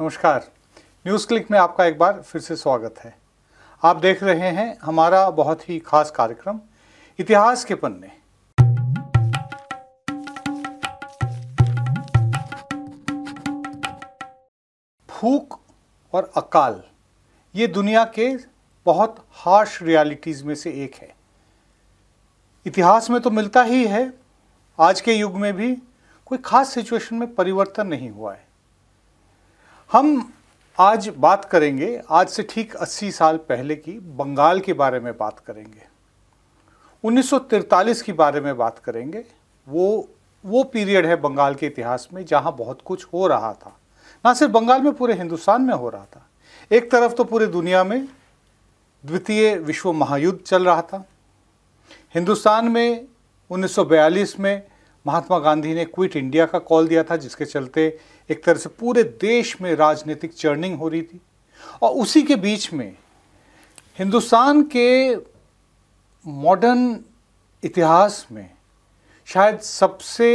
नमस्कार news click में आपका एक बार फिर से स्वागत है आप देख रहे हैं हमारा बहुत ही खास कार्यक्रम इतिहास के पन्ने भूख और अकाल ये दुनिया के बहुत हार्श रियलिटीज़ में से एक है इतिहास में तो मिलता ही है आज के युग में भी कोई खास सिचुएशन में परिवर्तन नहीं हुआ है हम आज बात करेंगे आज से ठीक 80 साल पहले की बंगाल के बारे में बात करेंगे 1943 के बारे में बात करेंगे वो वो पीरियड है बंगाल के इतिहास में जहाँ बहुत कुछ हो रहा था ना सिर्फ बंगाल में पूरे हिंदुस्तान में हो रहा था एक तरफ तो पूरे दुनिया में द्वितीय विश्व महायुद्ध चल रहा था हिंदुस्तान में 1942 में महात्मा गांधी ने क्विट इंडिया का कॉल दिया था जिसके चलते एक तरह से पूरे देश में राजनीतिक चर्निंग हो रही थी और उसी के बीच में हिंदुस्तान के मॉडर्न इतिहास में शायद सबसे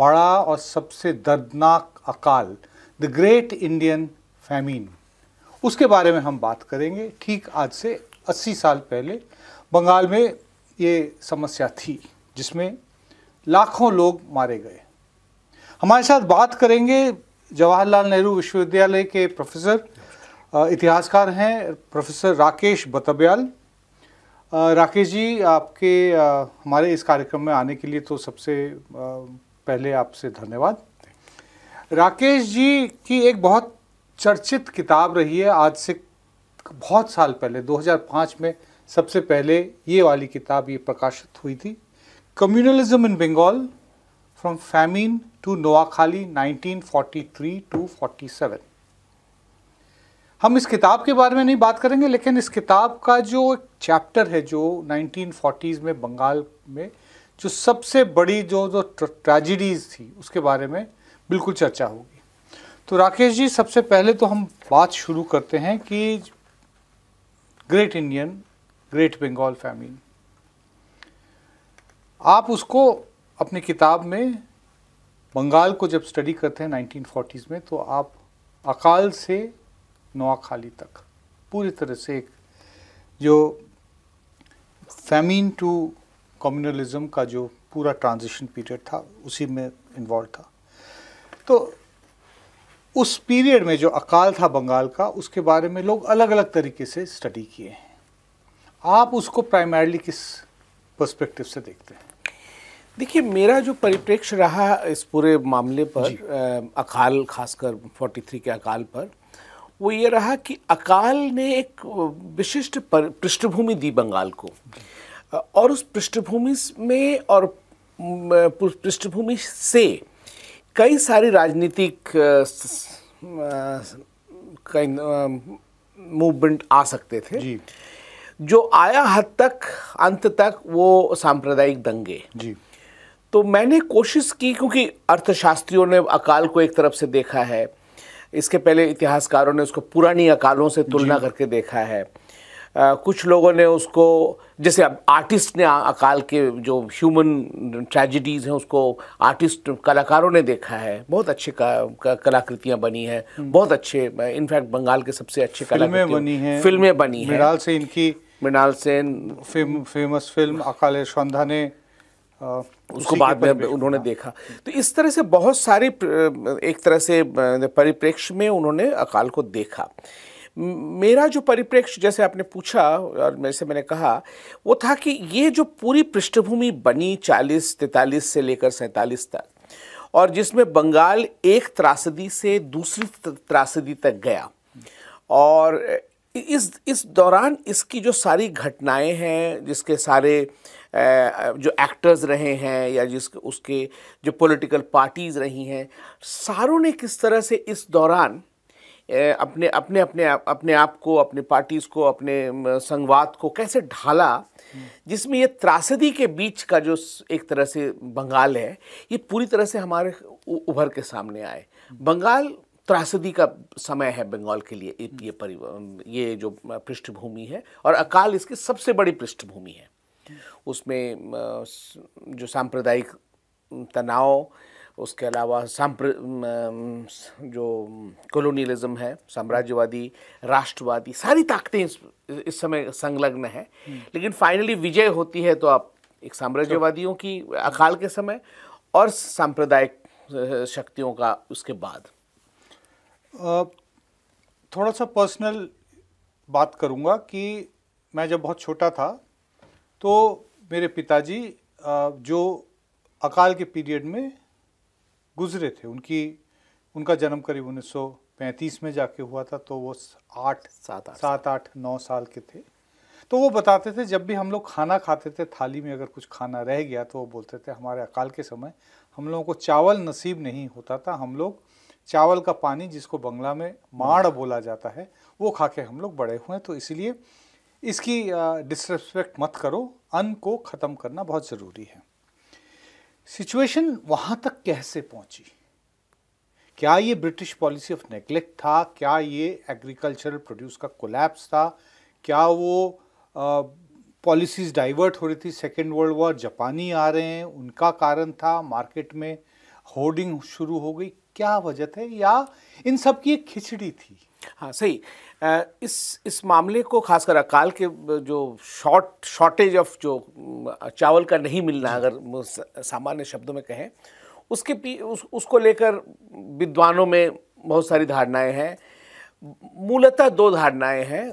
बड़ा और सबसे दर्दनाक अकाल द ग्रेट इंडियन फैमीन उसके बारे में हम बात करेंगे ठीक आज से 80 साल पहले बंगाल में ये समस्या थी जिसमें लाखों लोग मारे गए हमारे साथ बात करेंगे जवाहरलाल नेहरू विश्वविद्यालय के प्रोफेसर इतिहासकार हैं प्रोफेसर राकेश बतब्याल राकेश जी आपके हमारे इस कार्यक्रम में आने के लिए तो सबसे पहले आपसे धन्यवाद राकेश जी की एक बहुत चर्चित किताब रही है आज से बहुत साल पहले 2005 में सबसे पहले ये वाली किताब ये प्रकाशित हुई थी Communalism in Bengal from famine to Noakhali 1943 to 47 हम इस किताब के बारे में नहीं बात करेंगे लेकिन इस किताब का जो चैप्टर है जो 1940s में बंगाल में जो सबसे बड़ी जो जो ट्रेजिडीज़ थी उसके बारे में बिल्कुल चर्चा होगी तो राकेश जी सबसे पहले तो हम बात शुरू करते हैं कि great Indian great Bengal famine आप उसको अपनी किताब में बंगाल को जब स्टडी करते हैं 1940s में तो आप अकाल से नोआखाली तक पूरी तरह से एक जो फैमिन टू कम्युनलिज्म का जो पूरा ट्रांजिशन पीरियड था उसी में इन्वॉल्व था तो उस पीरियड में जो अकाल था बंगाल का उसके बारे में लोग अलग अलग तरीके से स्टडी किए हैं आप उसको प्राइमरली किस पर्सपेक्टिव से देखते हैं देखिए मेरा जो परिप्रेक्ष्य रहा इस पूरे मामले पर आ, अकाल खासकर 43 के अकाल पर वो ये रहा कि अकाल ने एक विशिष्ट पृष्ठभूमि दी बंगाल को और उस पृष्ठभूमि में और पृष्ठभूमि से कई सारी राजनीतिक मूवमेंट आ सकते थे जी। जो आया हद तक अंत तक वो सांप्रदायिक दंगे जी तो मैंने कोशिश की क्योंकि अर्थशास्त्रियों ने अकाल को एक तरफ से देखा है इसके पहले इतिहासकारों ने उसको पुरानी अकालों से तुलना करके देखा है आ, कुछ लोगों ने उसको जैसे अब आर्टिस्ट ने अकाल के जो ह्यूमन ट्रेजिडीज़ हैं उसको आर्टिस्ट कलाकारों ने देखा है बहुत अच्छे का, कलाकृतियाँ बनी हैं हम्म। बहुत अच्छे इनफैक्ट बंगाल के सबसे अच्छे फिल्में बनी हैं फिल्में बनी हैं मृणाल सेन की मृणाल सेन फेमस फिल्म अकाल ने उसको बाद में उन्होंने हाँ। देखा तो इस तरह से बहुत सारी एक तरह से परिप्रेक्ष्य में उन्होंने अकाल को देखा मेरा जो परिप्रेक्ष्य जैसे आपने पूछा और जैसे मैंने कहा वो था कि ये जो पूरी पृष्ठभूमि बनी चालीस तैतालीस से लेकर सैंतालीस तक और जिसमें बंगाल एक त्रासदी से दूसरी त्रासदी तक गया और इस इस दौरान इसकी जो सारी घटनाएं हैं जिसके सारे जो एक्टर्स रहे हैं या जिस उसके जो पॉलिटिकल पार्टीज़ रही हैं सारों ने किस तरह से इस दौरान अपने अपने अपने अपने आप को अपने पार्टीज़ को अपने संवाद को कैसे ढाला जिसमें ये त्रासदी के बीच का जो एक तरह से बंगाल है ये पूरी तरह से हमारे उभर के सामने आए बंगाल त्रासदी का समय है बंगाल के लिए ये ये जो पृष्ठभूमि है और अकाल इसकी सबसे बड़ी पृष्ठभूमि है उसमें जो सांप्रदायिक तनाव उसके अलावा सांप्र जो कॉलोनियलिज्म है साम्राज्यवादी राष्ट्रवादी सारी ताकतें इस, इस समय संलग्न है लेकिन फाइनली विजय होती है तो आप एक साम्राज्यवादियों की अकाल के समय और सांप्रदायिक शक्तियों का उसके बाद थोड़ा सा पर्सनल बात करूँगा कि मैं जब बहुत छोटा था तो मेरे पिताजी जो अकाल के पीरियड में गुजरे थे उनकी उनका जन्म करीब 1935 में जाके हुआ था तो वो आठ सात सात आठ नौ साल के थे तो वो बताते थे जब भी हम लोग खाना खाते थे थाली में अगर कुछ खाना रह गया तो वो बोलते थे हमारे अकाल के समय हम लोगों को चावल नसीब नहीं होता था हम लोग चावल का पानी जिसको बंगला में माड़ बोला जाता है वो खा के हम लोग बड़े हुए तो इसलिए इसकी डिसरेस्पेक्ट मत करो अन को ख़त्म करना बहुत ज़रूरी है सिचुएशन वहाँ तक कैसे पहुँची क्या ये ब्रिटिश पॉलिसी ऑफ नेग्लेक्ट था क्या ये एग्रीकल्चरल प्रोड्यूस का कोलैप्स था क्या वो पॉलिसीज़ डाइवर्ट हो रही थी सेकेंड वर्ल्ड वॉर जापानी आ रहे हैं उनका कारण था मार्केट में होर्डिंग शुरू हो गई क्या वजह थे या इन सब की एक खिचड़ी थी हाँ सही इस इस मामले को खासकर अकाल के जो शॉर्ट शॉर्टेज ऑफ जो चावल का नहीं मिलना अगर सामान्य शब्दों में कहें उसके पी उस, उसको लेकर विद्वानों में बहुत सारी धारणाएं हैं मूलतः दो धारणाएं हैं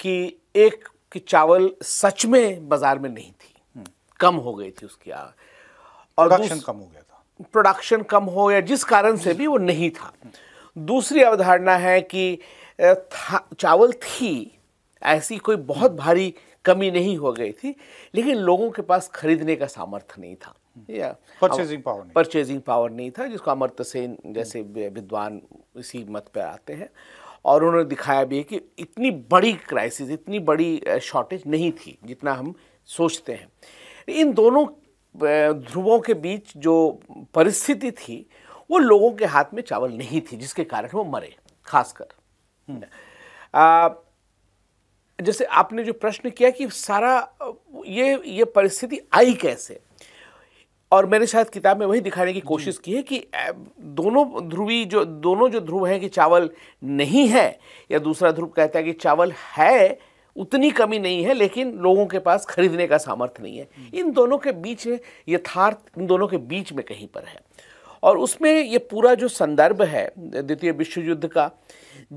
कि एक कि चावल सच में बाजार में नहीं थी हम्म। कम हो गई थी उसकी और प्रोडक्शन कम हो गया था प्रोडक्शन कम हो या जिस कारण से भी वो नहीं था हम्म। दूसरी अवधारणा है कि था चावल थी ऐसी कोई बहुत भारी कमी नहीं हो गई थी लेकिन लोगों के पास खरीदने का सामर्थ्य नहीं था परचेजिंग पावर परचेजिंग पावर नहीं था जिसको अमर सेन जैसे hmm. विद्वान इसी मत पर आते हैं और उन्होंने दिखाया भी है कि इतनी बड़ी क्राइसिस इतनी बड़ी शॉर्टेज नहीं थी जितना हम सोचते हैं इन दोनों ध्रुवों के बीच जो परिस्थिति थी वो लोगों के हाथ में चावल नहीं थी जिसके कारण वो मरे खासकर आ, जैसे आपने जो प्रश्न किया कि सारा ये ये परिस्थिति आई कैसे और मैंने शायद किताब में वही दिखाने की कोशिश की है कि दोनों ध्रुवी जो दोनों जो ध्रुव हैं कि चावल नहीं है या दूसरा ध्रुव कहता है कि चावल है उतनी कमी नहीं है लेकिन लोगों के पास खरीदने का सामर्थ्य नहीं है हम्म। इन दोनों के बीच यथार्थ इन दोनों के बीच में कहीं पर है और उसमें ये पूरा जो संदर्भ है द्वितीय विश्व युद्ध का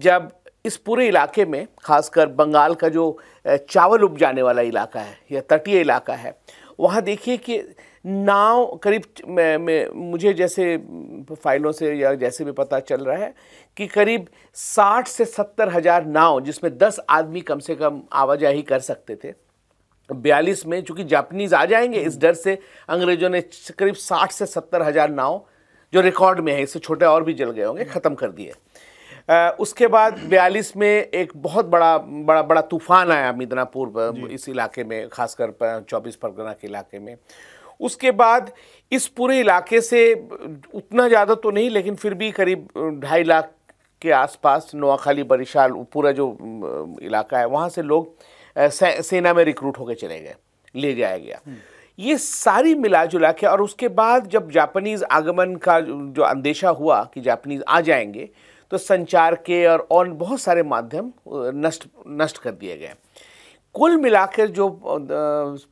जब इस पूरे इलाके में खासकर बंगाल का जो चावल उपजाने वाला इलाका है या तटीय इलाका है वहाँ देखिए कि नाव करीब मैं, मैं, मुझे जैसे फाइलों से या जैसे भी पता चल रहा है कि करीब साठ से सत्तर हज़ार नाव जिसमें दस आदमी कम से कम आवाजाही कर सकते थे बयालीस में चूंकि जापनीज़ आ जाएंगे इस डर से अंग्रेज़ों ने करीब साठ से सत्तर हज़ार नाव जो रिकॉर्ड में है इससे छोटे और भी जल गए होंगे ख़त्म कर दिए उसके बाद बयालीस में एक बहुत बड़ा बड़ा बड़ा तूफान आया मिदनापुर इस इलाके में खासकर चौबीस परगना के इलाके में उसके बाद इस पूरे इलाके से उतना ज़्यादा तो नहीं लेकिन फिर भी करीब ढाई लाख के आसपास नोआखाली बरिशाल पूरा जो इलाका है वहाँ से लोग सेना में रिक्रूट होकर चले गए ले जाया गया हम्म। ये सारी मिला जुला के और उसके बाद जब जापानीज़ आगमन का जो अंदेशा हुआ कि जापानीज़ आ जाएंगे तो संचार के और और बहुत सारे माध्यम नष्ट नष्ट कर दिए गए कुल मिलाकर जो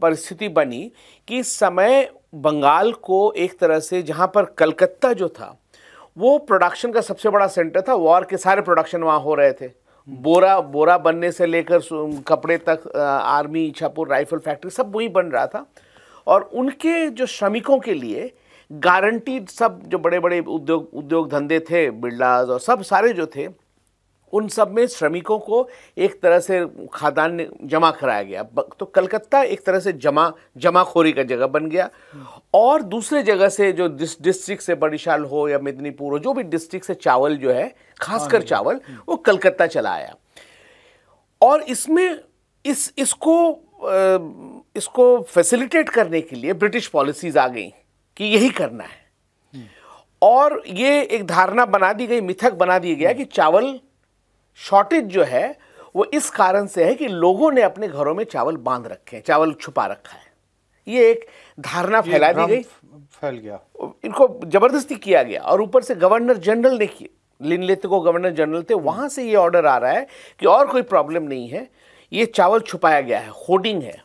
परिस्थिति बनी कि समय बंगाल को एक तरह से जहाँ पर कलकत्ता जो था वो प्रोडक्शन का सबसे बड़ा सेंटर था वॉर के सारे प्रोडक्शन वहाँ हो रहे थे बोरा बोरा बनने से लेकर कपड़े तक आर्मी इच्छापुर राइफल फैक्ट्री सब वहीं बन रहा था और उनके जो श्रमिकों के लिए गारंटीड सब जो बड़े बड़े उद्योग उद्योग धंधे थे बिरलाज और सब सारे जो थे उन सब में श्रमिकों को एक तरह से खादान जमा कराया गया तो कलकत्ता एक तरह से जमा जमाखोरी का जगह बन गया और दूसरे जगह से जो डिस, डिस्ट्रिक्ट से बरिशाल हो या मेदनीपुर हो जो भी डिस्ट्रिक्ट से चावल जो है खासकर हाँ चावल वो कलकत्ता चला आया और इसमें इस इसको इसको फैसिलिटेट करने के लिए ब्रिटिश पॉलिसीज आ गई कि यही करना है और ये एक धारणा बना दी गई मिथक बना दिया गया कि चावल शॉर्टेज जो है वो इस कारण से है कि लोगों ने अपने घरों में चावल बांध रखे हैं चावल छुपा रखा है ये एक धारणा फैला दी गई फैल गया इनको जबरदस्ती किया गया और ऊपर से गवर्नर जनरल ने किया लिनलेत को गवर्नर जनरल थे वहां से ये ऑर्डर आ रहा है कि और कोई प्रॉब्लम नहीं है ये चावल छुपाया गया है होर्डिंग है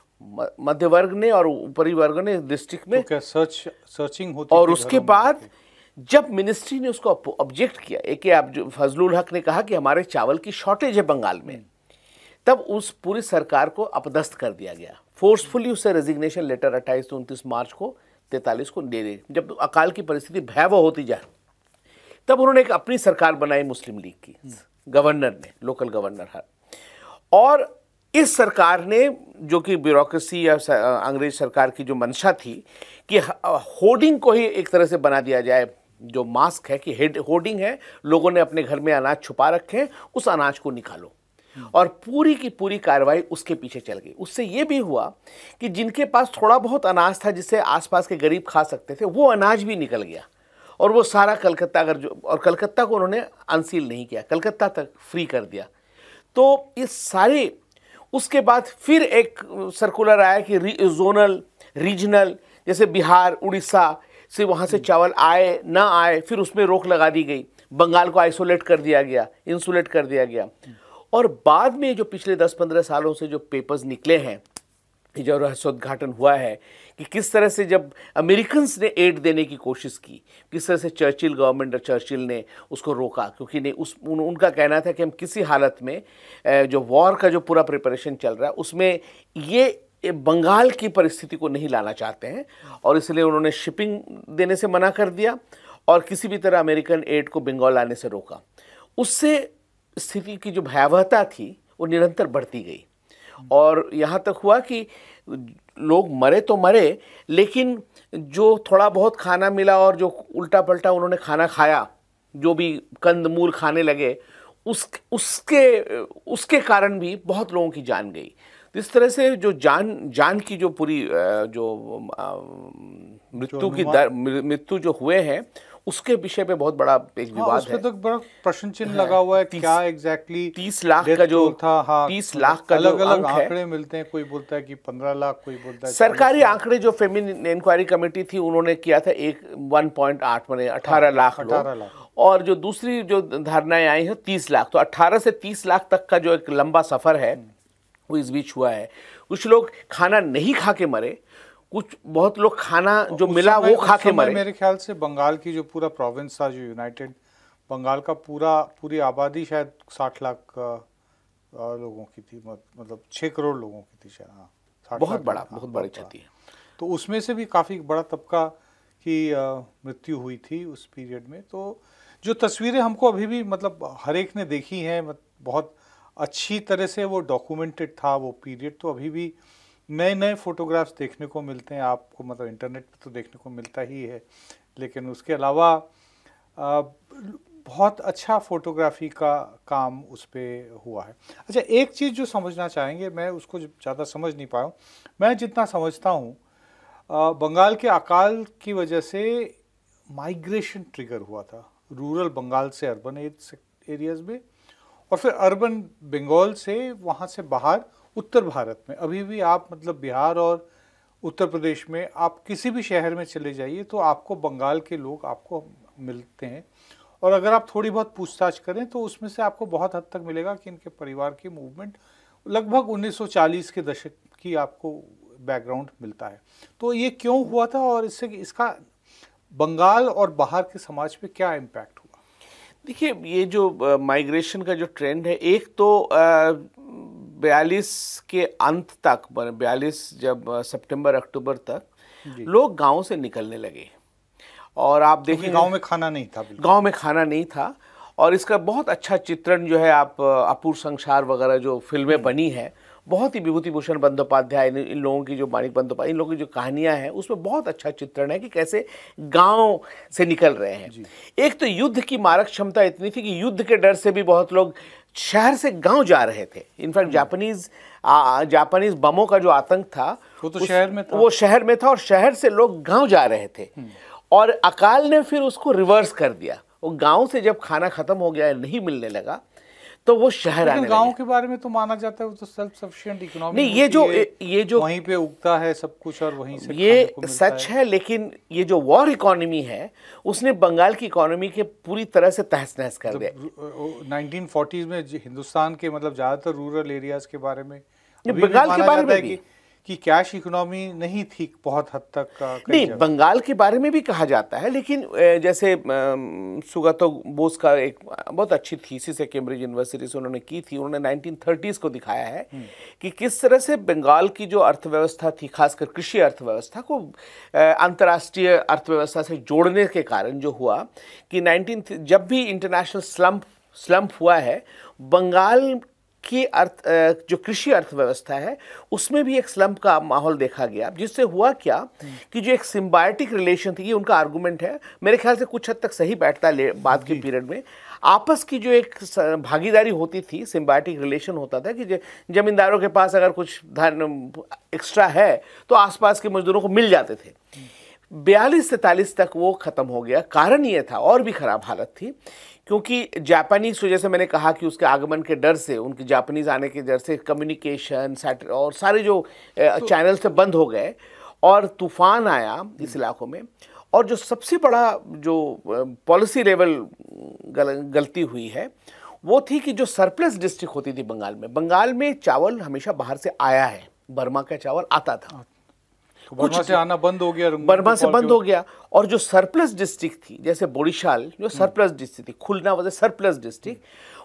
मध्य वर्ग ने और ऊपरी वर्ग ने डिस्ट्रिक्ट में तो सर्च सर्चिंग होती और उसके बाद जब मिनिस्ट्री ने उसको ऑब्जेक्ट किया एक आप जो फजलुल हक ने कहा कि हमारे चावल की शॉर्टेज है बंगाल में तब उस पूरी सरकार को अपदस्त कर दिया गया फोर्सफुली उसे रेजिग्नेशन लेटर अट्ठाईस से उनतीस मार्च को तैतालीस को दे दे जब अकाल की परिस्थिति भयावह होती जा तब उन्होंने एक अपनी सरकार बनाई मुस्लिम लीग की गवर्नर हम्म। ने लोकल गवर्नर हर और इस सरकार ने जो कि ब्यूरोक्रेसी या अंग्रेज सरकार की जो मंशा थी कि होर्डिंग को ही एक तरह से बना दिया जाए जो मास्क है कि हेड होर्डिंग है लोगों ने अपने घर में अनाज छुपा रखे हैं उस अनाज को निकालो हम्म। और पूरी की पूरी कार्रवाई उसके पीछे चल गई उससे ये भी हुआ कि जिनके पास थोड़ा बहुत अनाज था जिसे आसपास के गरीब खा सकते थे वो अनाज भी निकल गया और वो सारा कलकत्ता अगर जो और कलकत्ता को उन्होंने अनसील नहीं किया कलकत्ता तक फ्री कर दिया तो इस सारे उसके बाद फिर एक सर्कुलर आया कि री, जोनल रीजनल जैसे बिहार उड़ीसा से वहाँ से चावल आए ना आए फिर उसमें रोक लगा दी गई बंगाल को आइसोलेट कर दिया गया इंसुलेट कर दिया गया और बाद में जो पिछले 10-15 सालों से जो पेपर्स निकले हैं जो रहस्योद्घाटन हुआ है कि किस तरह से जब अमेरिकन ने एड देने की कोशिश की किस तरह से चर्चिल गवर्नमेंट और चर्चिल ने उसको रोका क्योंकि नहीं उस उन, उनका कहना था कि हम किसी हालत में जो वॉर का जो पूरा प्रिपरेशन चल रहा है उसमें ये बंगाल की परिस्थिति को नहीं लाना चाहते हैं और इसलिए उन्होंने शिपिंग देने से मना कर दिया और किसी भी तरह अमेरिकन एड को बंगाल आने से रोका उससे स्थिति की जो भयावहता थी वो निरंतर बढ़ती गई और यहाँ तक हुआ कि लोग मरे तो मरे लेकिन जो थोड़ा बहुत खाना मिला और जो उल्टा पलटा उन्होंने खाना खाया जो भी कंदमूल खाने लगे उस उसके उसके कारण भी बहुत लोगों की जान गई इस तरह से जो जान जान की जो पूरी जो मृत्यु की दर मृत्यु जो हुए हैं उसके विषय पे बहुत बड़ा एक हाँ, विवाद हाँ, है तो बड़ा प्रश्न चिन्ह लगा हुआ है तीस, क्या एग्जैक्टली exactly तीस लाख का जो था हाँ, तीस लाख का अलग अलग आंकड़े मिलते हैं कोई बोलता है कि पंद्रह लाख कोई बोलता है सरकारी आंकड़े जो फेमिन इंक्वायरी कमेटी थी उन्होंने किया था एक वन पॉइंट आठ मैंने हाँ, अठारह लाख अठारह लाख और जो दूसरी जो धारणाएं आई हैं तीस लाख तो अट्ठारह से तीस लाख तक का जो एक लंबा सफ़र है वो इस बीच हुआ है कुछ लोग खाना नहीं खा के मरे कुछ बहुत लोग खाना जो मिला वो खा के मरे मेरे ख्याल से बंगाल की जो पूरा प्रोविंस था जो यूनाइटेड बंगाल का पूरा पूरी आबादी शायद साठ लाख लोगों की थी मतलब छः करोड़ लोगों की थी शायद हाँ, हाँ, बहुत बड़ा बहुत बड़ी क्षति है तो उसमें से भी काफ़ी बड़ा तबका की मृत्यु हुई थी उस पीरियड में तो जो तस्वीरें हमको अभी भी मतलब हर एक ने देखी हैं बहुत अच्छी तरह से वो डॉक्यूमेंटेड था वो पीरियड तो अभी भी नए नए फ़ोटोग्राफ्स देखने को मिलते हैं आपको मतलब इंटरनेट पर तो देखने को मिलता ही है लेकिन उसके अलावा बहुत अच्छा फोटोग्राफी का काम उस पर हुआ है अच्छा एक चीज़ जो समझना चाहेंगे मैं उसको ज़्यादा समझ नहीं पाया मैं जितना समझता हूँ बंगाल के अकाल की वजह से माइग्रेशन ट्रिगर हुआ था रूरल बंगाल से अर्बन एरियाज़ में और फिर अर्बन बंगाल से वहाँ से बाहर उत्तर भारत में अभी भी आप मतलब बिहार और उत्तर प्रदेश में आप किसी भी शहर में चले जाइए तो आपको बंगाल के लोग आपको मिलते हैं और अगर आप थोड़ी बहुत पूछताछ करें तो उसमें से आपको बहुत हद तक मिलेगा कि इनके परिवार की मूवमेंट लगभग 1940 के दशक की आपको बैकग्राउंड मिलता है तो ये क्यों हुआ था और इससे इसका बंगाल और बाहर के समाज पे क्या इम्पैक्ट हुआ देखिए ये जो माइग्रेशन का जो ट्रेंड है एक तो आ, बयालीस के अंत तक बयालीस जब सितंबर अक्टूबर तक लोग गांव से निकलने लगे और आप देखिए गांव में खाना नहीं था गांव में खाना नहीं था और इसका बहुत अच्छा चित्रण जो है आप अपूर संसार वगैरह जो फिल्में हम्म। बनी है बहुत ही विभूति भूषण बंदोपाध्याय इन लोगों की जो माणिक बंदोपाध्याय इन लोगों की जो कहानियां हैं उसमें बहुत अच्छा चित्रण है कि कैसे गांव से निकल रहे हैं एक तो युद्ध की मारक क्षमता इतनी थी कि युद्ध के डर से भी बहुत लोग शहर से गांव जा रहे थे इनफैक्ट हम्म। जापानीज जापानीज बमों का जो आतंक था वो तो शहर में था वो शहर में था और शहर से लोग गांव जा रहे थे हम्म। और अकाल ने फिर उसको रिवर्स कर दिया वो गांव से जब खाना ख़त्म हो गया नहीं मिलने लगा तो वो शहर आने गाँव के बारे में तो माना जाता है वो तो सेल्फ सफिशिएंट इकोनॉमी नहीं ये जो ये जो वहीं पे उगता है सब कुछ और वहीं से ये सच है लेकिन ये जो वॉर इकोनॉमी है उसने बंगाल की इकोनॉमी के पूरी तरह से तहस नहस कर दिया नाइनटीन में हिंदुस्तान के मतलब ज़्यादातर रूरल एरियाज के बारे में बंगाल के बारे में भी कि कैश इकोनॉमी नहीं थी बहुत हद तक नहीं बंगाल के बारे में भी कहा जाता है लेकिन जैसे सुगतो बोस का एक बहुत अच्छी थीसिस है कैम्ब्रिज यूनिवर्सिटी से उन्होंने की थी उन्होंने 1930s को दिखाया है हम्म। कि किस तरह से बंगाल की जो अर्थव्यवस्था थी खासकर कृषि अर्थव्यवस्था को अंतर्राष्ट्रीय अर्थव्यवस्था से जोड़ने के कारण जो हुआ कि नाइनटीन जब भी इंटरनेशनल स्लम्प स्लम्प हुआ है बंगाल की अर्थ जो कृषि अर्थव्यवस्था है उसमें भी एक स्लम्प का माहौल देखा गया जिससे हुआ क्या कि जो एक सिम्बायोटिक रिलेशन थी ये उनका आर्गूमेंट है मेरे ख्याल से कुछ हद तक सही बैठता है बाद के पीरियड में आपस की जो एक भागीदारी होती थी सिम्बायोटिक रिलेशन होता था कि जमींदारों के पास अगर कुछ धन एक्स्ट्रा है तो आसपास के मजदूरों को मिल जाते थे हम्म। बयालीस सैतालीस तक वो ख़त्म हो गया कारण ये था और भी ख़राब हालत थी क्योंकि जापानीज तो जैसे मैंने कहा कि उसके आगमन के डर से उनके जापानीज आने के डर से कम्युनिकेशन और सारे जो तो, चैनल्स थे बंद हो गए और तूफान आया इस हम्म। इलाकों में और जो सबसे बड़ा जो पॉलिसी लेवल गल, गलती हुई है वो थी कि जो सरप्लस डिस्ट्रिक्ट होती थी बंगाल में बंगाल में चावल हमेशा बाहर से आया है बर्मा का चावल आता था अच्छा। तो कुछ से आना बंद हो गया बर्मा से बंद हो गया और जो सरप्लस डिस्ट्रिक्ट थी जैसे बोरिशाल जो सरप्लस डिस्ट्रिक्ट थी खुलना वजह सरप्लस डिस्ट्रिक्ट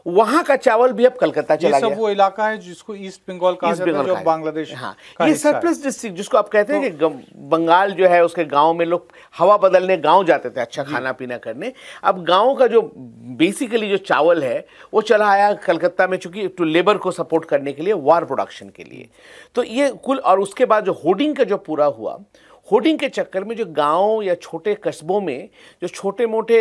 वहां का चावल भी अब कलकत्ता चला गया वो इलाका है जिसको ईस्ट बंगाल का बांग्लादेश हाँ ये सरप्लस डिस्ट्रिक्ट जिसको आप कहते हैं तो कि बंगाल जो है उसके गाँव में लोग हवा बदलने गाँव जाते थे अच्छा खाना पीना करने अब गाँव का जो बेसिकली जो चावल है वो चला आया कलकत्ता में चूंकि टू लेबर को सपोर्ट करने के लिए वार प्रोडक्शन के लिए तो ये कुल और उसके बाद जो होर्डिंग का जो पूरा हुआ होर्डिंग के चक्कर में जो गांव या छोटे कस्बों में जो छोटे मोटे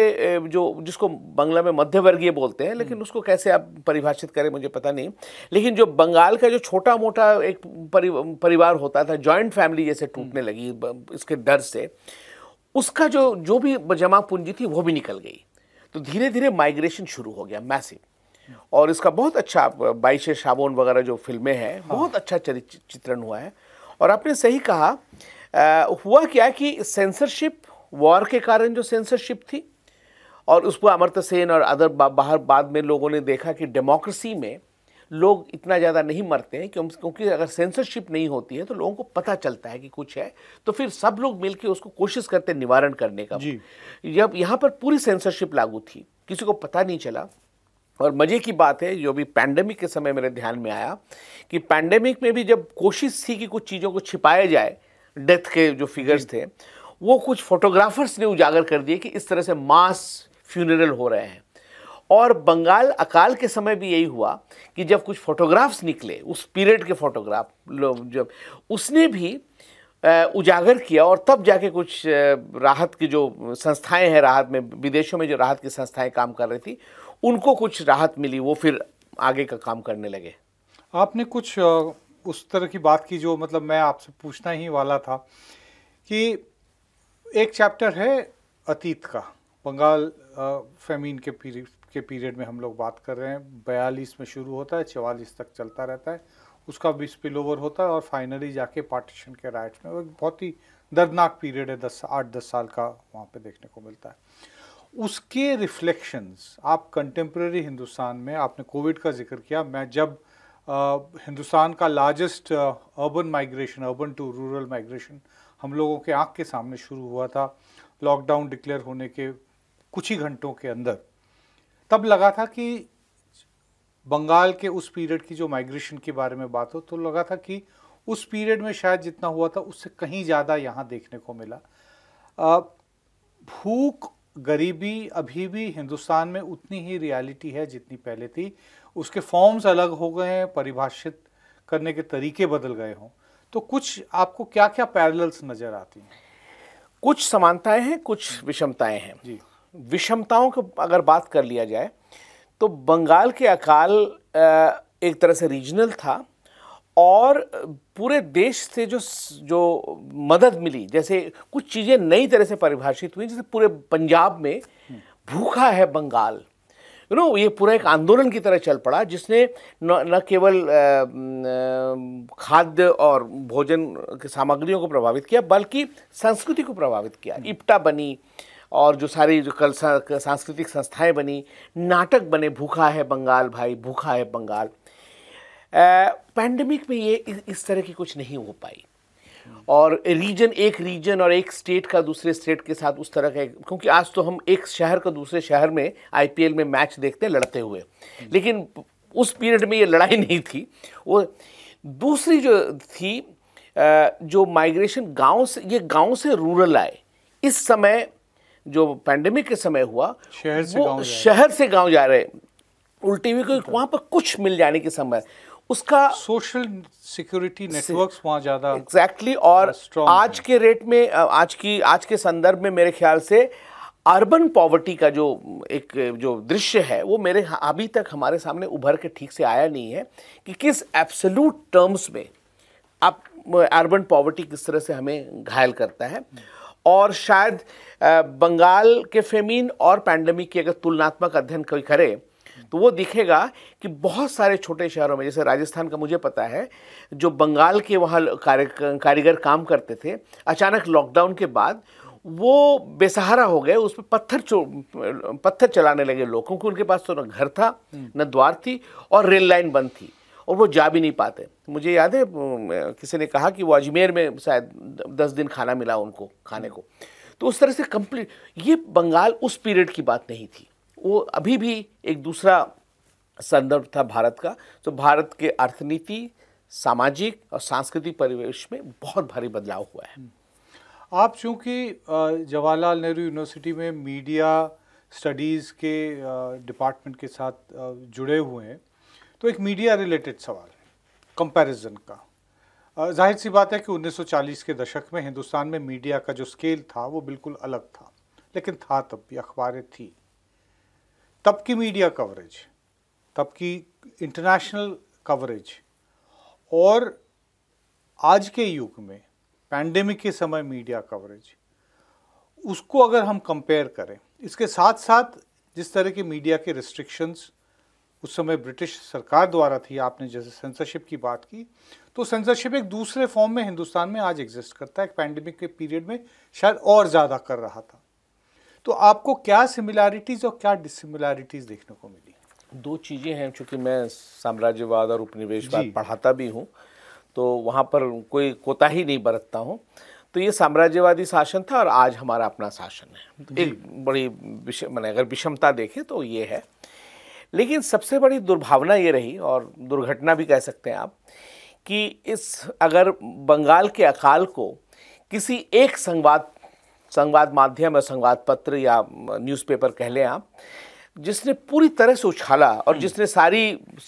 जो जिसको बंगला में मध्यवर्गीय बोलते हैं लेकिन हम्म। उसको कैसे आप परिभाषित करें मुझे पता नहीं लेकिन जो बंगाल का जो छोटा मोटा एक परि, परिवार होता था जॉइंट फैमिली जैसे हम्म। टूटने लगी इसके डर से उसका जो जो भी जमा पूंजी थी वो भी निकल गई तो धीरे धीरे माइग्रेशन शुरू हो गया मैसिव हम्म। और इसका बहुत अच्छा बाईश शाबोन वगैरह जो फिल्में हैं हाँ। बहुत अच्छा चित्रण हुआ है और आपने सही कहा हुआ क्या कि सेंसरशिप वॉर के कारण जो सेंसरशिप थी और उस पर अमर्त्य सेन और अदर बाहर बाद में लोगों ने देखा कि डेमोक्रेसी में लोग इतना ज़्यादा नहीं मरते हैं क्योंकि अगर सेंसरशिप नहीं होती है तो लोगों को पता चलता है कि कुछ है तो फिर सब लोग मिलकर उसको कोशिश करते हैं निवारण करने का जब यहाँ पर पूरी सेंसरशिप लागू थी किसी को पता नहीं चला और मज़े की बात है जो भी पैंडेमिक के समय मेरे ध्यान में आया कि पैंडेमिक में भी जब कोशिश थी कि कुछ चीज़ों को छिपाया जाए डेथ के जो फिगर्स थे वो कुछ फोटोग्राफर्स ने उजागर कर दिए कि इस तरह से मास फ्यूनरल हो रहे हैं और बंगाल अकाल के समय भी यही हुआ कि जब कुछ फोटोग्राफ्स निकले उस पीरियड के फोटोग्राफ लोग जब उसने भी उजागर किया और तब जाके कुछ राहत की जो संस्थाएं हैं राहत में विदेशों में जो राहत की संस्थाएं काम कर रही थी उनको कुछ राहत मिली वो फिर आगे का काम करने लगे आपने कुछ उस तरह की बात की जो मतलब मैं आपसे पूछना ही वाला था कि एक चैप्टर है अतीत का बंगाल फेमीन के पीरियड के पीरियड में हम लोग बात कर रहे हैं बयालीस में शुरू होता है चवालीस तक चलता रहता है उसका भी स्पिल ओवर होता है और फाइनली जाके पार्टीशन के राइट में बहुत ही दर्दनाक पीरियड है दस आठ दस साल का वहाँ पे देखने को मिलता है उसके रिफ्लेक्शंस आप कंटेम्प्रेरी हिंदुस्तान में आपने कोविड का जिक्र किया मैं जब हिंदुस्तान का largest urban migration urban to rural migration हम लोगों के आंख के सामने शुरू हुआ था लॉकडाउन डिक्लेयर होने के कुछ ही घंटों के अंदर तब लगा था कि बंगाल के उस पीरियड की जो माइग्रेशन के बारे में बात हो तो लगा था कि उस पीरियड में शायद जितना हुआ था उससे कहीं ज़्यादा यहाँ देखने को मिला भूख गरीबी अभी भी हिंदुस्तान में उतनी ही रियलिटी है जितनी पहले थी उसके फॉर्म्स अलग हो गए हैं परिभाषित करने के तरीके बदल गए हों तो कुछ आपको क्या क्या पैरेलल्स नज़र आती हैं कुछ समानताएं हैं कुछ विषमताएं हैं जी विषमताओं की अगर बात कर लिया जाए तो बंगाल के अकाल एक तरह से रीजनल था और पूरे देश से जो जो मदद मिली जैसे कुछ चीज़ें नई तरह से परिभाषित हुई जैसे पूरे पंजाब में भूखा है बंगाल यू नो ये पूरा एक आंदोलन की तरह चल पड़ा जिसने न केवल खाद्य और भोजन की सामग्रियों को प्रभावित किया बल्कि संस्कृति को प्रभावित किया हम्म। इप्टा बनी और जो सारी जो कल सांस्कृतिक संस्थाएं बनी नाटक बने भूखा है बंगाल भाई भूखा है बंगाल पैंडमिक में ये इस तरह की कुछ नहीं हो पाई और रीजन एक रीजन और एक स्टेट का दूसरे स्टेट के साथ उस तरह का क्योंकि आज तो हम एक शहर का दूसरे शहर में आईपीएल में मैच देखते हैं लड़ते हुए लेकिन उस पीरियड में ये लड़ाई नहीं थी वो दूसरी जो थी जो माइग्रेशन गांव से ये गांव से रूरल आए इस समय जो पैंडेमिक के समय हुआ शहर से वो शहर से गांव जा रहे उल्टी हुई क्योंकि वहाँ पर कुछ मिल जाने के समय उसका सोशल सिक्योरिटी नेटवर्क्स वहाँ ज़्यादा एग्जैक्टली और आज के रेट में आज की आज के संदर्भ में मेरे ख्याल से अर्बन पॉवर्टी का जो एक जो दृश्य है वो मेरे अभी तक हमारे सामने उभर के ठीक से आया नहीं है कि किस एब्सोलूट टर्म्स में आप अर्बन पॉवर्टी किस तरह से हमें घायल करता है और शायद बंगाल के फेमीन और पैंडमिक की अगर तुलनात्मक अध्ययन कोई करे तो वो दिखेगा कि बहुत सारे छोटे शहरों में जैसे राजस्थान का मुझे पता है जो बंगाल के वहाँ कारीगर काम करते थे अचानक लॉकडाउन के बाद वो बेसहारा हो गए उस पर पत्थर पत्थर चलाने लगे लोग क्योंकि उनके पास तो न घर था हम्म। न द्वार थी और रेल लाइन बंद थी और वो जा भी नहीं पाते मुझे याद है किसी ने कहा कि वो अजमेर में शायद दस दिन खाना मिला उनको खाने को तो उस तरह से कंप्लीट ये बंगाल उस पीरियड की बात नहीं थी वो अभी भी एक दूसरा संदर्भ था भारत का तो भारत के अर्थनीति सामाजिक और सांस्कृतिक परिवेश में बहुत भारी बदलाव हुआ है हम्म। आप चूँकि जवाहरलाल नेहरू यूनिवर्सिटी में मीडिया स्टडीज़ के डिपार्टमेंट के साथ जुड़े हुए हैं तो एक मीडिया रिलेटेड सवाल है कंपैरिजन का जाहिर सी बात है कि 1940 के दशक में हिंदुस्तान में मीडिया का जो स्केल था वो बिल्कुल अलग था लेकिन था तब भी अखबारें थी तब की मीडिया कवरेज तब की इंटरनेशनल कवरेज और आज के युग में पैंडेमिक के समय मीडिया कवरेज उसको अगर हम कंपेयर करें इसके साथ साथ जिस तरह के मीडिया के रिस्ट्रिक्शंस उस समय ब्रिटिश सरकार द्वारा थी आपने जैसे सेंसरशिप की बात की तो सेंसरशिप एक दूसरे फॉर्म में हिंदुस्तान में आज एग्जिस्ट करता है एक पैंडेमिक के पीरियड में शायद और ज़्यादा कर रहा था तो आपको क्या सिमिलैरिटीज़ और क्या डिसिमिलैरिटीज़ देखने को मिली दो चीज़ें हैं चूँकि मैं साम्राज्यवाद और उपनिवेशवाद पढ़ाता भी हूँ तो वहाँ पर कोई कोताही नहीं बरतता हूँ तो ये साम्राज्यवादी शासन था और आज हमारा अपना शासन है एक बड़ी विषम मैंने अगर विषमता देखें तो ये है लेकिन सबसे बड़ी दुर्भावना ये रही और दुर्घटना भी कह सकते हैं आप कि इस अगर बंगाल के अकाल को किसी एक संवाद संवाद माध्यम या संवाद पत्र या न्यूज़पेपर कह लें आप जिसने पूरी तरह से उछाला और हम्म। जिसने सारी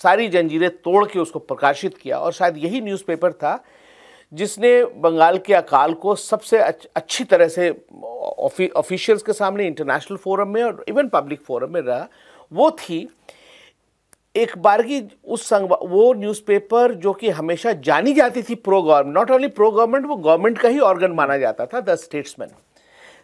सारी जंजीरें तोड़ के उसको प्रकाशित किया और शायद यही न्यूज़पेपर था जिसने बंगाल के अकाल को सबसे अच्छी तरह से ऑफिशियल्स के सामने इंटरनेशनल फोरम में और इवन पब्लिक फोरम में रहा वो थी एक बार की उस संग वो न्यूज़पेपर जो कि हमेशा जानी जाती थी pro government not only pro government वो गवर्नमेंट का ही ऑर्गन माना जाता था द स्टेट्समैन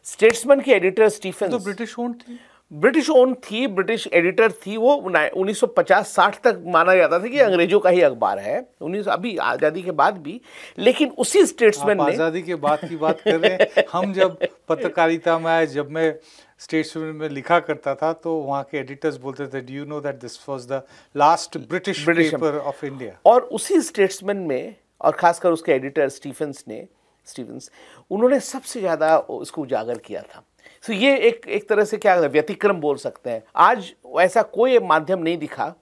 स्टेट्समैन की एडिटर स्टीफन तो ब्रिटिश ओन थी ब्रिटिश ओन थी ब्रिटिश एडिटर थी वो 1950-60 तक माना जाता था कि अंग्रेजों का ही अखबार है उन्नीस अभी आज़ादी के बाद भी लेकिन उसी स्टेट्समैन ने आज़ादी के बाद की बात कर रहे हैं हम जब पत्रकारिता में आए जब मैं स्टेट्समैन में लिखा करता था तो वहाँ के एडिटर्स बोलते थे do you know that this was the last British paper of India और उसी स्टेट्समैन में और खासकर उसके एडिटर स्टीफन्स ने स्टीवंस उन्होंने सबसे ज़्यादा उसको उजागर किया था तो so, ये एक एक तरह से क्या व्यतिक्रम बोल सकते हैं आज ऐसा कोई माध्यम नहीं दिखा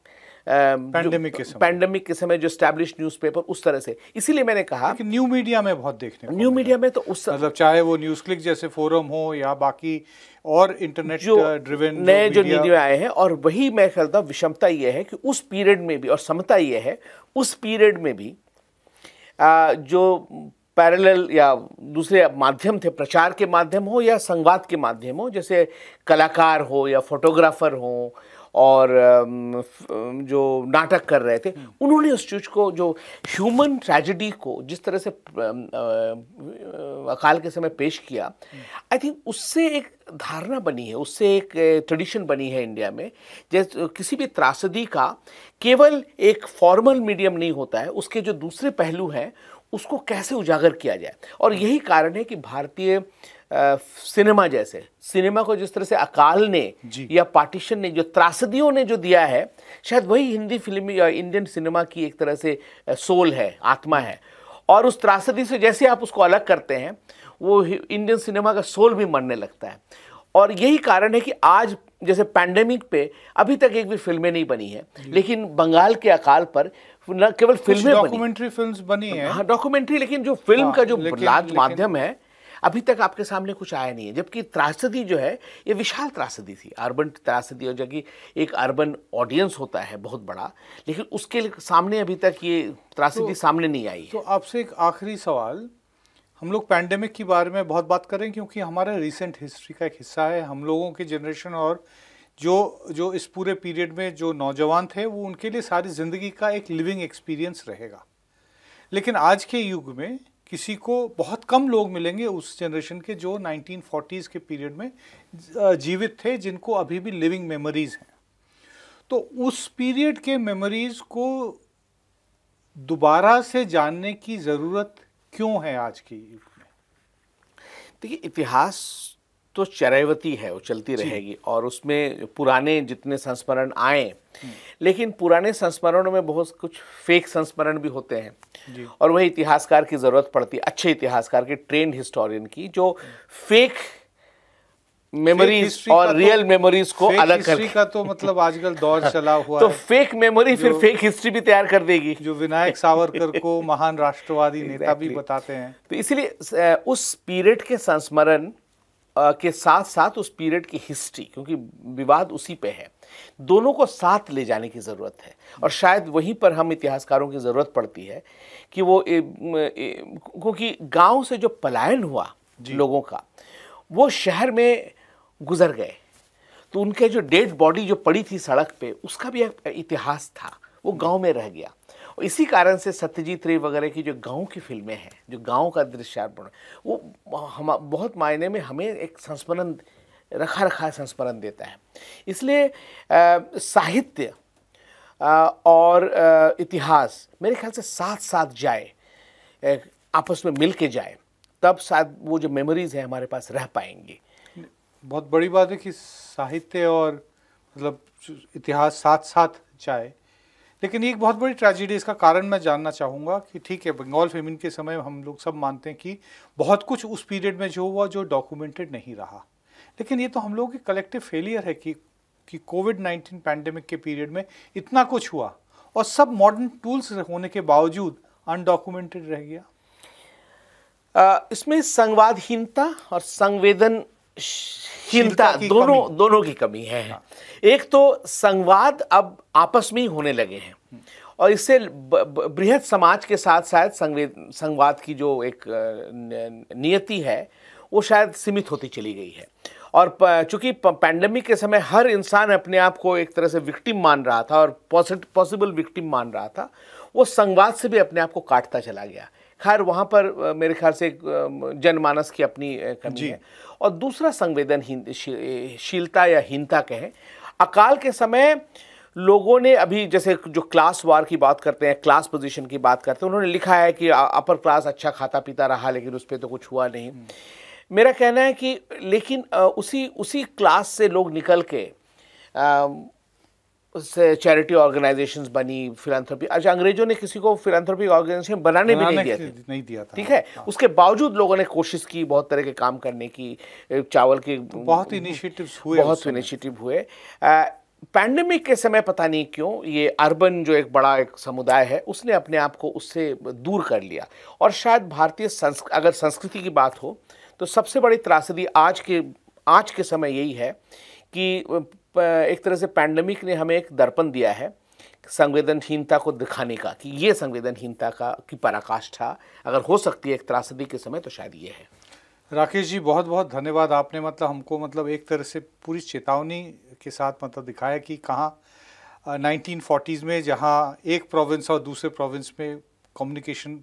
पैंडेमिक के समय पैंडेमिक के समय जो स्टैब्लिश न्यूज़पेपर उस तरह से इसीलिए मैंने कहा कि न्यू मीडिया में बहुत देखने को न्यू मीडिया में तो उस मतलब चाहे वो न्यूज़ क्लिक जैसे फोरम हो या बाकी और इंटरनेट जो ड्रिवेन नए जो, जो मीडिया आए हैं और वही मैं कहता हूँ विषमता ये है कि उस पीरियड में भी और समता ये है उस पीरियड में भी आ, जो पैरेलल या दूसरे माध्यम थे प्रचार के माध्यम हो या संवाद के माध्यम हो जैसे कलाकार हो या फोटोग्राफर हो और जो नाटक कर रहे थे हम्म। उन्होंने उस चीज़ को जो ह्यूमन ट्रेजिडी को जिस तरह से अकाल के समय पेश किया आई हम्म। थिंक उससे एक धारणा बनी है उससे एक ट्रेडिशन बनी है इंडिया में जैसे किसी भी त्रासदी का केवल एक फॉर्मल मीडियम नहीं होता है उसके जो दूसरे पहलू हैं उसको कैसे उजागर किया जाए और यही कारण है कि भारतीय सिनेमा जैसे सिनेमा को जिस तरह से अकाल ने या पार्टीशन ने जो त्रासदियों ने जो दिया है शायद वही हिंदी फिल्म या इंडियन सिनेमा की एक तरह से सोल है आत्मा है और उस त्रासदी से जैसे आप उसको अलग करते हैं वो इंडियन सिनेमा का सोल भी मरने लगता है और यही कारण है कि आज जैसे पैंडेमिक पे अभी तक एक भी फिल्में नहीं बनी है लेकिन बंगाल के अकाल पर न केवल फिल्में डॉक्यूमेंट्री फिल्म्स बनी है हाँ डॉक्यूमेंट्री लेकिन जो फिल्म हाँ, का जो लाज माध्यम है अभी तक आपके सामने कुछ आया नहीं है जबकि त्रासदी जो है ये विशाल त्रासदी थी अर्बन त्रासदी और जबकि एक अर्बन ऑडियंस होता है बहुत बड़ा लेकिन उसके सामने अभी तक ये त्रासदी तो, सामने नहीं आई तो आपसे एक आखिरी सवाल हम लोग पैंडेमिक के बारे में बहुत बात करें क्योंकि हमारा रिसेंट हिस्ट्री का एक हिस्सा है हम लोगों के जनरेशन और जो जो इस पूरे पीरियड में जो नौजवान थे वो उनके लिए सारी ज़िंदगी का एक लिविंग एक्सपीरियंस रहेगा लेकिन आज के युग में किसी को बहुत कम लोग मिलेंगे उस जनरेशन के जो 1940s के पीरियड में जीवित थे जिनको अभी भी लिविंग मेमोरीज हैं तो उस पीरियड के मेमोरीज को दोबारा से जानने की ज़रूरत क्यों है आज के युग में देखिए इतिहास तो चरैवती है वो चलती रहेगी और उसमें पुराने जितने संस्मरण आए लेकिन पुराने संस्मरणों में बहुत कुछ फेक संस्मरण भी होते हैं और वही इतिहासकार की ज़रूरत पड़ती है अच्छे इतिहासकार के ट्रेंड हिस्टोरियन की जो फेक मेमोरीज और रियल मेमोरीज तो को अलग कर का तो मतलब आजकल दौर चला हुआ तो है। फेक मेमोरी फिर फेक हिस्ट्री भी तैयार कर देगी जो विनायक सावरकर को महान राष्ट्रवादी नेता भी बताते हैं तो इसीलिए उस पीरियड के संस्मरण के साथ साथ उस पीरियड की हिस्ट्री क्योंकि विवाद उसी पे है दोनों को साथ ले जाने की ज़रूरत है और शायद वहीं पर हम इतिहासकारों की ज़रूरत पड़ती है कि वो क्योंकि गांव से जो पलायन हुआ लोगों का वो शहर में गुजर गए तो उनके जो डेड बॉडी जो पड़ी थी सड़क पे उसका भी एक इतिहास था वो गांव में रह गया इसी कारण से सत्यजीत रे वगैरह की जो गांव की फिल्में हैं जो गांव का दृश्यार्पण वो हम बहुत मायने में हमें एक संस्मरण रखा रखा संस्मरण देता है इसलिए साहित्य और इतिहास मेरे ख्याल से साथ साथ जाए आपस में मिल के जाए तब शायद वो जो मेमोरीज हैं हमारे पास रह पाएंगी बहुत बड़ी बात है कि साहित्य और मतलब इतिहास साथ साथ जाए लेकिन एक बहुत बड़ी ट्रेजिडी इसका कारण मैं जानना चाहूँगा कि ठीक है बंगाल फेमिन के समय हम लोग सब मानते हैं कि बहुत कुछ उस पीरियड में जो हुआ जो डॉक्यूमेंटेड नहीं रहा लेकिन ये तो हम लोगों की कलेक्टिव फेलियर है कि कि कोविड नाइन्टीन पैंडेमिक के पीरियड में इतना कुछ हुआ और सब मॉडर्न टूल्स होने के बावजूद अनडॉक्यूमेंटेड रह गया आ, इसमें संवादहीनता और संवेदन शीलता दोनों दोनों की कमी है हाँ। एक तो संवाद अब आपस में ही होने लगे हैं और इससे बृहद समाज के साथ शायद संवाद की जो एक नियति है वो शायद सीमित होती चली गई है और चूंकि पैंडमिक के समय हर इंसान अपने आप को एक तरह से विक्टिम मान रहा था और पॉसिबल विक्टिम मान रहा था वो संवाद से भी अपने आप को काटता चला गया खैर वहाँ पर मेरे ख्याल से जनमानस की अपनी कमी है और दूसरा संवेदनशीलता या हीनता कहें अकाल के समय लोगों ने अभी जैसे जो क्लास वार की बात करते हैं क्लास पोजीशन की बात करते हैं उन्होंने लिखा है कि अपर क्लास अच्छा खाता पीता रहा लेकिन उस पर तो कुछ हुआ नहीं हम्म। मेरा कहना है कि लेकिन उसी उसी क्लास से लोग निकल के उससे चैरिटी ऑर्गेनाइजेशंस बनी फिलानथ्रोपी अच्छा अंग्रेजों ने किसी को फिलानथ्रोपी ऑर्गेनाइजेशन बनाने भी नहीं दिया नहीं दिया था ठीक है हाँ। उसके बावजूद लोगों ने कोशिश की बहुत तरह के काम करने की चावल के बहुत इनिशिएटिव्स हुए बहुत इनिशिएटिव हुए पैंडमिक के समय पता नहीं क्यों ये अर्बन जो एक बड़ा एक समुदाय है उसने अपने आप को उससे दूर कर लिया और शायद भारतीय संस्कृ अगर संस्कृति की बात हो तो सबसे बड़ी त्रासदी आज के आज के समय यही है कि एक तरह से पैंडमिक ने हमें एक दर्पण दिया है संवेदनहीनता को दिखाने का कि ये संवेदनहीनता का की पराकाष्ठा अगर हो सकती है एक त्रासदी के समय तो शायद ये है राकेश जी बहुत बहुत धन्यवाद आपने मतलब हमको मतलब एक तरह से पूरी चेतावनी के साथ मतलब दिखाया कि कहाँ नाइनटीन फोर्टीज़ में जहाँ एक प्रोविंस और दूसरे प्रोविंस में कम्युनिकेशन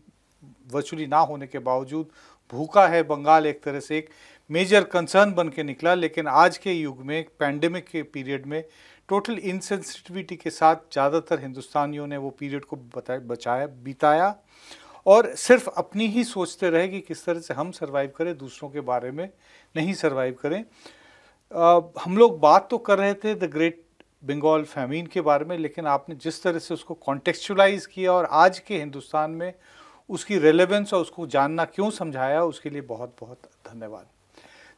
वर्चुअली ना होने के बावजूद भूखा है बंगाल एक तरह से एक मेजर कंसर्न बन के निकला लेकिन आज के युग में पैंडमिक के पीरियड में टोटल इनसेंसिटिविटी के साथ ज़्यादातर हिंदुस्तानियों ने वो पीरियड को बताया बचाया बिताया और सिर्फ अपनी ही सोचते रहे कि किस तरह से हम सरवाइव करें दूसरों के बारे में नहीं सरवाइव करें आ, हम लोग बात तो कर रहे थे द ग्रेट बंगाल फैमीन के बारे में लेकिन आपने जिस तरह से उसको कॉन्टेक्चुलाइज किया और आज के हिंदुस्तान में उसकी रेलेवेंस और उसको जानना क्यों समझाया उसके लिए बहुत बहुत धन्यवाद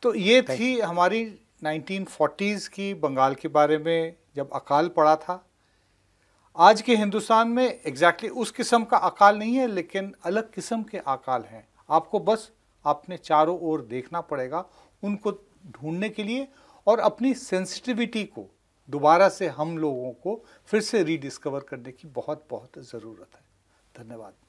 तो ये थी हमारी 1940s की बंगाल के बारे में जब अकाल पड़ा था आज के हिंदुस्तान में एग्जैक्टली exactly उस किस्म का अकाल नहीं है लेकिन अलग किस्म के अकाल हैं आपको बस आपने चारों ओर देखना पड़ेगा उनको ढूंढने के लिए और अपनी सेंसिटिविटी को दोबारा से हम लोगों को फिर से रीडिस्कवर करने की बहुत बहुत ज़रूरत है धन्यवाद